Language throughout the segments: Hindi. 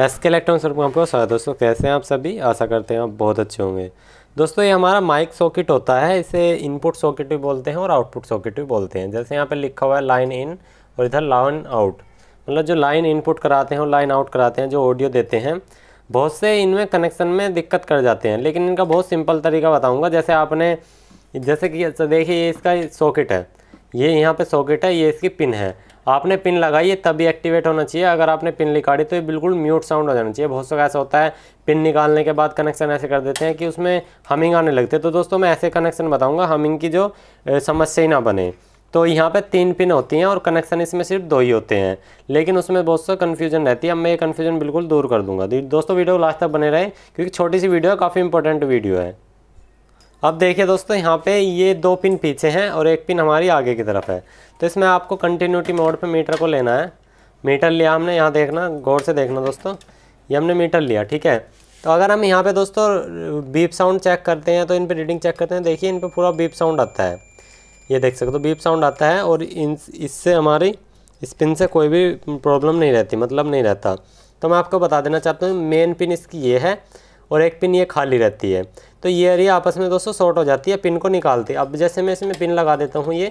एस के इलेक्ट्रॉनिक्स सर आपको स्वागत दोस्तों कैसे हैं आप सभी आशा करते हैं आप बहुत अच्छे होंगे दोस्तों ये हमारा माइक सॉकेट होता है इसे इनपुट सॉकेट भी बोलते हैं और आउटपुट सॉकेट भी बोलते हैं जैसे यहाँ पे लिखा हुआ है लाइन इन और इधर लाइन आउट मतलब जो लाइन इनपुट कराते हैं और लाइन आउट कराते हैं जो ऑडियो देते हैं बहुत से इनमें कनेक्शन में दिक्कत कर जाते हैं लेकिन इनका बहुत सिंपल तरीका बताऊँगा जैसे आपने जैसे कि देखिए ये इसका सॉकेट है ये यहाँ पर सॉकेट है ये इसकी पिन है आपने पिन लगाई है तभी एक्टिवेट होना चाहिए अगर आपने पिन निकाली तो ये बिल्कुल म्यूट साउंड हो जाना चाहिए बहुत सौ ऐसा होता है पिन निकालने के बाद कनेक्शन ऐसे कर देते हैं कि उसमें हमिंग आने लगते हैं तो दोस्तों मैं ऐसे कनेक्शन बताऊँगा हमिंग की जो समस्या ही ना बने तो यहाँ पे तीन पिन होती हैं और कनेक्शन इसमें सिर्फ दो ही होते हैं लेकिन उसमें बहुत सा कन्फ्यूजन रहती है अब मैं ये कन्फ्यूजन बिल्कुल दूर कर दूंगा दोस्तों वीडियो लास्ट तक बने रहे क्योंकि छोटी सी वीडियो है काफ़ी इंपॉर्टेंट वीडियो है अब देखिए दोस्तों यहाँ पे ये दो पिन पीछे हैं और एक पिन हमारी आगे की तरफ है तो इसमें आपको कंटिन्यूटी मोड पे मीटर को लेना है मीटर लिया हमने यहाँ देखना गौर से देखना दोस्तों ये हमने मीटर लिया ठीक है तो अगर हम यहाँ पे दोस्तों बीप साउंड चेक करते हैं तो इन पर रीडिंग चेक करते हैं देखिए इन पर पूरा बीप साउंड आता है ये देख सकते हो बीप साउंड आता है और इन इससे हमारी इस पिन से कोई भी प्रॉब्लम नहीं रहती मतलब नहीं रहता तो मैं आपको बता देना चाहता हूँ मेन पिन इसकी ये है और एक पिन ये खाली रहती है तो ये एरिया आपस में दोस्तों शॉर्ट हो जाती है पिन को निकालते अब जैसे मैं इसमें पिन लगा देता हूँ ये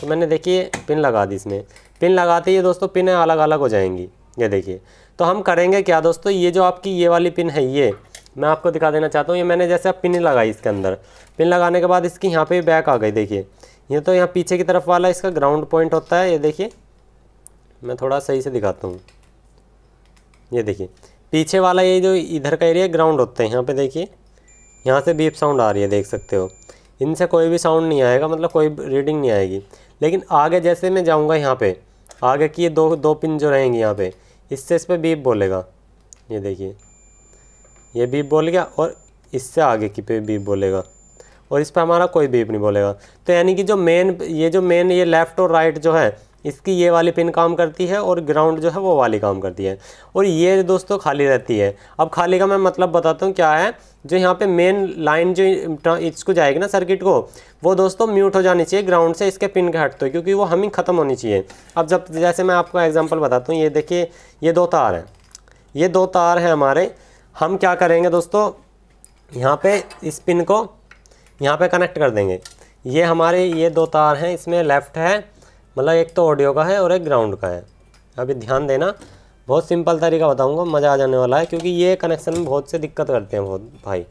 तो मैंने देखिए पिन लगा दी इसमें पिन लगाते ही दोस्तों पिन अलग अलग हो जाएंगी ये देखिए तो हम करेंगे क्या दोस्तों ये जो आपकी ये वाली पिन है ये मैं आपको दिखा देना चाहता हूँ ये मैंने जैसे आप पिन लगाई इसके अंदर पिन लगाने के बाद इसकी यहाँ पे बैक आ गई देखिए ये तो यहाँ पीछे की तरफ वाला इसका ग्राउंड पॉइंट होता है ये देखिए मैं थोड़ा सही से दिखाता हूँ ये देखिए पीछे वाला ये जो इधर का एरिया ग्राउंड होता है यहाँ पर देखिए यहाँ से बीप साउंड आ रही है देख सकते हो इनसे कोई भी साउंड नहीं आएगा मतलब कोई रीडिंग नहीं आएगी लेकिन आगे जैसे मैं जाऊँगा यहाँ पर आगे की ये दो दो पिन जो रहेंगी यहाँ पर इससे इस पर बीप बोलेगा ये देखिए ये बीप बोल गया और इससे आगे की पे बीप बोलेगा और इस पर हमारा कोई बीप नहीं बोलेगा तो यानी कि जो मेन ये जो मेन ये लेफ़्ट और राइट जो है इसकी ये वाली पिन काम करती है और ग्राउंड जो है वो वाली काम करती है और ये दोस्तों खाली रहती है अब खाली का मैं मतलब बताता हूँ क्या है जो यहाँ पे मेन लाइन जो इसको जाएगी ना सर्किट को वो दोस्तों म्यूट हो जानी चाहिए ग्राउंड से इसके पिन के हटते क्योंकि वो हमिंग ख़त्म होनी चाहिए अब जब जैसे मैं आपको एग्जाम्पल बताता हूँ ये देखिए ये दो तार हैं ये दो तार हैं हमारे हम क्या करेंगे दोस्तों यहाँ पर इस पिन को यहाँ पर कनेक्ट कर देंगे ये हमारे ये दो तार हैं इसमें लेफ़्ट है मतलब एक तो ऑडियो का है और एक ग्राउंड का है अभी ध्यान देना बहुत सिंपल तरीका बताऊंगा मज़ा आ जाने वाला है क्योंकि ये कनेक्शन में बहुत से दिक्कत करते हैं बहुत भाई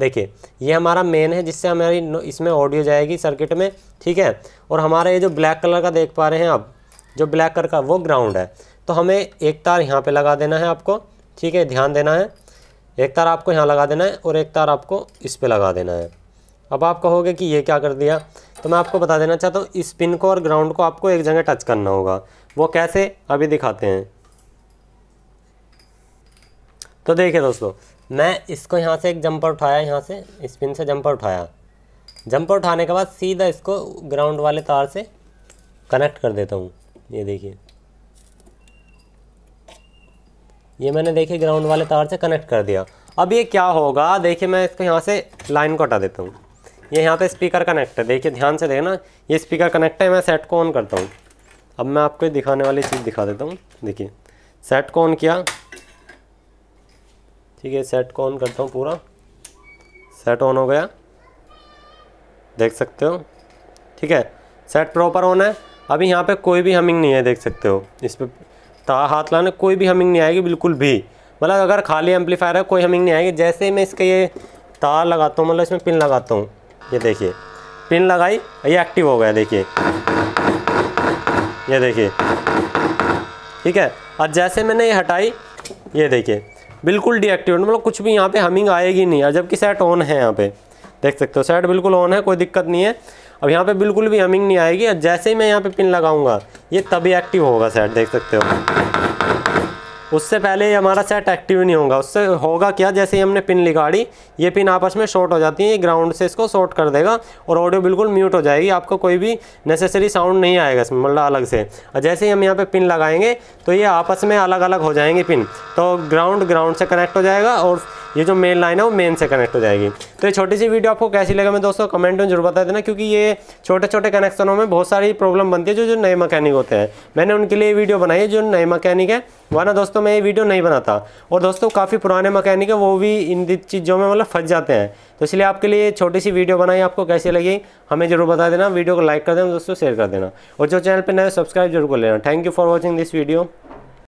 देखिए ये हमारा मेन है जिससे हमारी इसमें ऑडियो जाएगी सर्किट में ठीक है और हमारा ये जो ब्लैक कलर का देख पा रहे हैं आप जो ब्लैक कलर का वो ग्राउंड है तो हमें एक तार यहाँ पर लगा देना है आपको ठीक है ध्यान देना है एक तार आपको यहाँ लगा देना है और एक तार आपको इस पर लगा देना है अब आप कहोगे कि ये क्या कर दिया तो मैं आपको बता देना चाहता हूँ इस पिन को और ग्राउंड को आपको एक जगह टच करना होगा वो कैसे अभी दिखाते हैं तो देखिए दोस्तों मैं इसको यहाँ से एक जंपर उठाया यहाँ से स्पिन से जंपर उठाया जंपर उठाने के बाद सीधा इसको ग्राउंड वाले तार से कनेक्ट कर देता हूँ ये देखिए ये मैंने देखिए ग्राउंड वाले तार से कनेक्ट कर दिया अब ये क्या होगा देखिए मैं इसको यहाँ से लाइन को हटा देता हूँ ये यहाँ पे स्पीकर कनेक्ट है देखिए ध्यान से देखना ये स्पीकर कनेक्ट है मैं सेट को ऑन करता हूँ अब मैं आपको दिखाने वाली चीज़ दिखा देता हूँ देखिए सेट को ऑन किया ठीक है सेट को ऑन करता हूँ पूरा सेट ऑन हो गया देख सकते हो ठीक है सेट प्रॉपर ऑन है अभी यहाँ पे कोई भी हमिंग नहीं है देख सकते हो इस पर हाथ लाने कोई भी हमिंग नहीं आएगी बिल्कुल भी मतलब अगर खाली एम्पलीफायर है कोई हमिंग नहीं आएगी जैसे मैं इसके ये तार लगाता हूँ मतलब इसमें पिन लगाता हूँ ये देखिए पिन लगाई ये एक्टिव हो गया देखिए ये देखिए ठीक है और जैसे मैंने ये हटाई ये देखिए बिल्कुल डीएक्टिव मतलब कुछ भी यहाँ पे हमिंग आएगी नहीं और जबकि सेट ऑन है यहाँ पे देख सकते हो सेट बिल्कुल ऑन है कोई दिक्कत नहीं है अब यहाँ पे बिल्कुल भी हमिंग नहीं आएगी और जैसे ही मैं यहाँ पे पिन लगाऊंगा ये तभी एक्टिव होगा सेट देख सकते हो उससे पहले ये हमारा सेट एक्टिव नहीं होगा उससे होगा क्या जैसे ही हमने पिन लिखाड़ी ये पिन आपस में शॉर्ट हो जाती है ये ग्राउंड से इसको शॉर्ट कर देगा और ऑडियो बिल्कुल म्यूट हो जाएगी आपको कोई भी नेसेसरी साउंड नहीं आएगा इसमें मतलब अलग से और जैसे ही हम यहाँ पर पिन लगाएंगे तो ये आपस में अलग अलग हो जाएंगे पिन तो ग्राउंड ग्राउंड से कनेक्ट हो जाएगा और ये जो मेन लाइन है वो मेन से कनेक्ट हो जाएगी तो ये छोटी सी वीडियो आपको कैसी लगे मैं दोस्तों कमेंट में जरूर बता देना क्योंकि ये छोटे छोटे कनेक्शनों में बहुत सारी प्रॉब्लम बनती है जो जो नए मकैनिक होते हैं मैंने उनके लिए वीडियो बनाई है जो नए मकैनिक है वरना दोस्तों मैं ये वीडियो नहीं बनाता और दोस्तों काफ़ी पुराने मकैनिक है वो भी इन चीज़ों में मतलब फंस जाते हैं तो इसलिए आपके लिए छोटी सी वीडियो बनाई आपको कैसे लगी हमें जरूर बता देना वीडियो को लाइक कर देना दोस्तों शेयर कर देना और जो चैनल पर नए सब्सक्राइब जरूर कर लेना thank you for watching this video